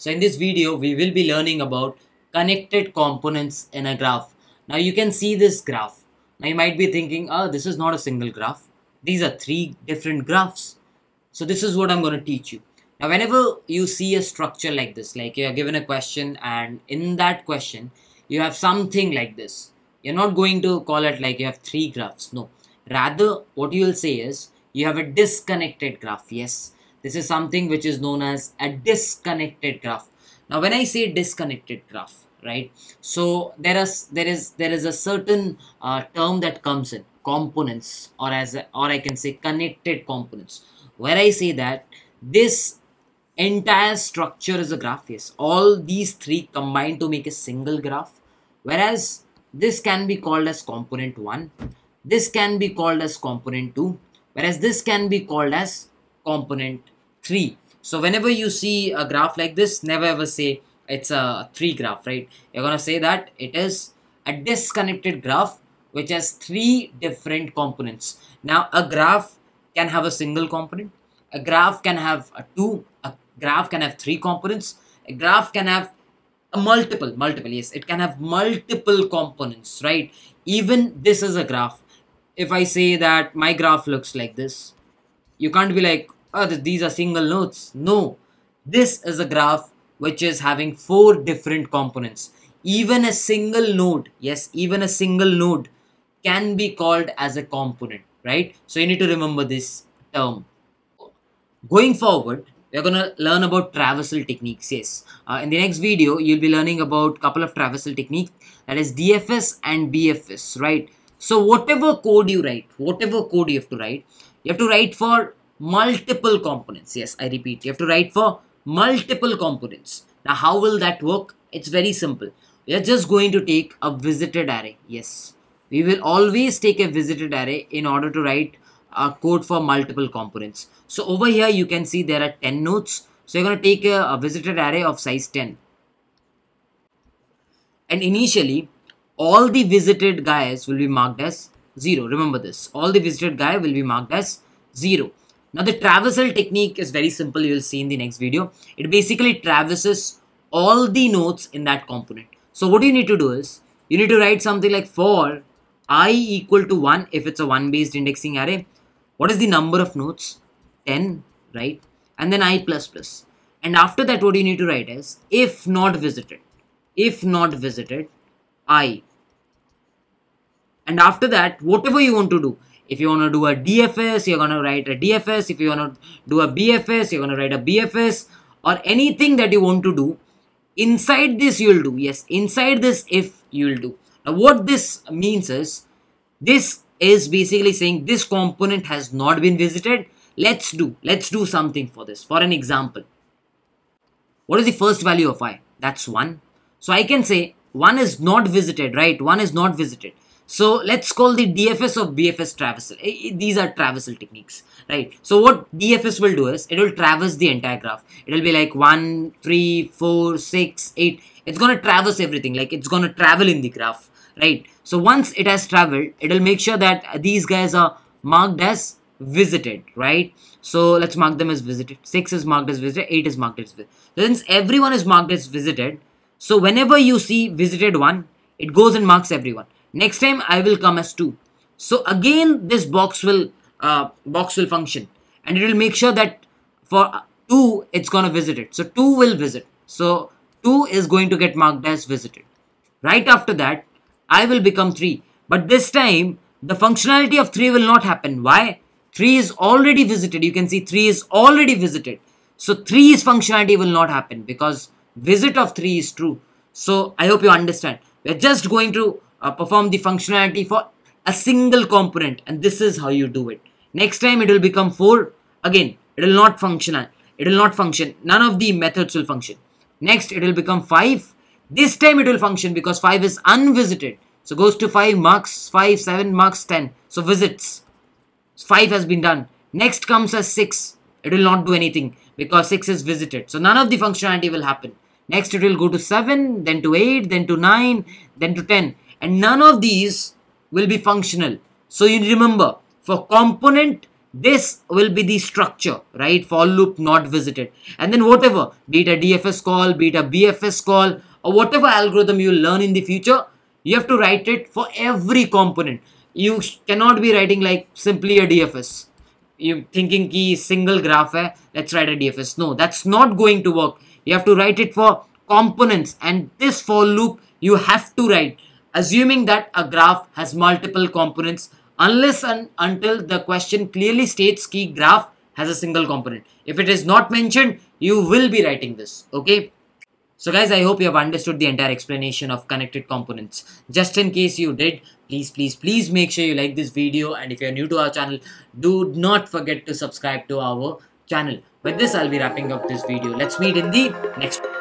So in this video, we will be learning about connected components in a graph. Now you can see this graph. Now you might be thinking, oh, this is not a single graph. These are three different graphs. So this is what I'm going to teach you. Now, whenever you see a structure like this, like you are given a question and in that question, you have something like this. You're not going to call it like you have three graphs. No, rather what you will say is you have a disconnected graph. Yes, this is something which is known as a disconnected graph. Now, when I say disconnected graph, right? So there is there is there is a certain uh, term that comes in components, or as a, or I can say connected components. Where I say that this entire structure is a graph yes all these three combine to make a single graph whereas this can be called as component 1 this can be called as component 2 whereas this can be called as component 3. So whenever you see a graph like this, never ever say it's a 3 graph, right? You're going to say that it is a disconnected graph which has 3 different components. Now a graph can have a single component, a graph can have a 2, a graph can have 3 components, a graph can have a multiple, multiple, yes, it can have multiple components, right? Even this is a graph. If I say that my graph looks like this, you can't be like, oh, these are single nodes. No, this is a graph which is having four different components. Even a single node, yes, even a single node can be called as a component, right? So you need to remember this term. Going forward, we're going to learn about traversal techniques, yes. Uh, in the next video, you'll be learning about couple of traversal techniques, that is DFS and BFS, right? So whatever code you write, whatever code you have to write, you have to write for multiple components. Yes, I repeat, you have to write for multiple components. Now, how will that work? It's very simple. We are just going to take a visited array. Yes, we will always take a visited array in order to write a code for multiple components. So over here, you can see there are 10 nodes. So you're going to take a, a visited array of size 10. And initially, all the visited guys will be marked as 0. Remember this. All the visited guy will be marked as 0. Now the traversal technique is very simple, you will see in the next video. It basically traverses all the nodes in that component. So what you need to do is, you need to write something like for i equal to 1 if it's a 1 based indexing array. What is the number of nodes? 10, right? And then i plus plus. And after that what you need to write is, if not visited, if not visited, i. And after that, whatever you want to do, if you want to do a DFS, you're going to write a DFS. If you want to do a BFS, you're going to write a BFS or anything that you want to do. Inside this, you'll do. Yes, inside this, if you'll do. Now, what this means is this is basically saying this component has not been visited. Let's do. Let's do something for this. For an example, what is the first value of i? That's 1. So I can say 1 is not visited, right? 1 is not visited. So let's call the DFS of BFS traversal. These are traversal techniques, right? So what DFS will do is it will traverse the entire graph. It will be like one, three, four, six, eight. It's going to traverse everything. Like it's going to travel in the graph, right? So once it has traveled, it will make sure that these guys are marked as visited, right? So let's mark them as visited. 6 is marked as visited. 8 is marked as visited. since everyone is marked as visited, so whenever you see visited one, it goes and marks everyone. Next time I will come as 2. So again this box will uh, box will function and it will make sure that for 2 it's going to visit it. So 2 will visit. So 2 is going to get marked as visited. Right after that I will become 3. But this time the functionality of 3 will not happen. Why? 3 is already visited. You can see 3 is already visited. So 3's functionality will not happen because visit of 3 is true. So I hope you understand. We're just going to uh, perform the functionality for a single component and this is how you do it. Next time it will become 4. Again, it will not function. It will not function. None of the methods will function. Next, it will become 5. This time it will function because 5 is unvisited. So goes to 5, marks 5, 7, marks 10. So visits. 5 has been done. Next comes a 6. It will not do anything because 6 is visited. So none of the functionality will happen. Next it will go to 7, then to 8, then to 9, then to 10 and none of these will be functional. So you remember for component this will be the structure right for loop not visited and then whatever be it a DFS call be it a BFS call or whatever algorithm you learn in the future you have to write it for every component you cannot be writing like simply a DFS you thinking ki single graph hai let's write a DFS no that's not going to work you have to write it for components and this for loop you have to write assuming that a graph has multiple components unless and until the question clearly states key graph has a single component. If it is not mentioned, you will be writing this, okay? So guys, I hope you have understood the entire explanation of connected components. Just in case you did, please, please, please make sure you like this video and if you're new to our channel, do not forget to subscribe to our channel. With this, I'll be wrapping up this video. Let's meet in the next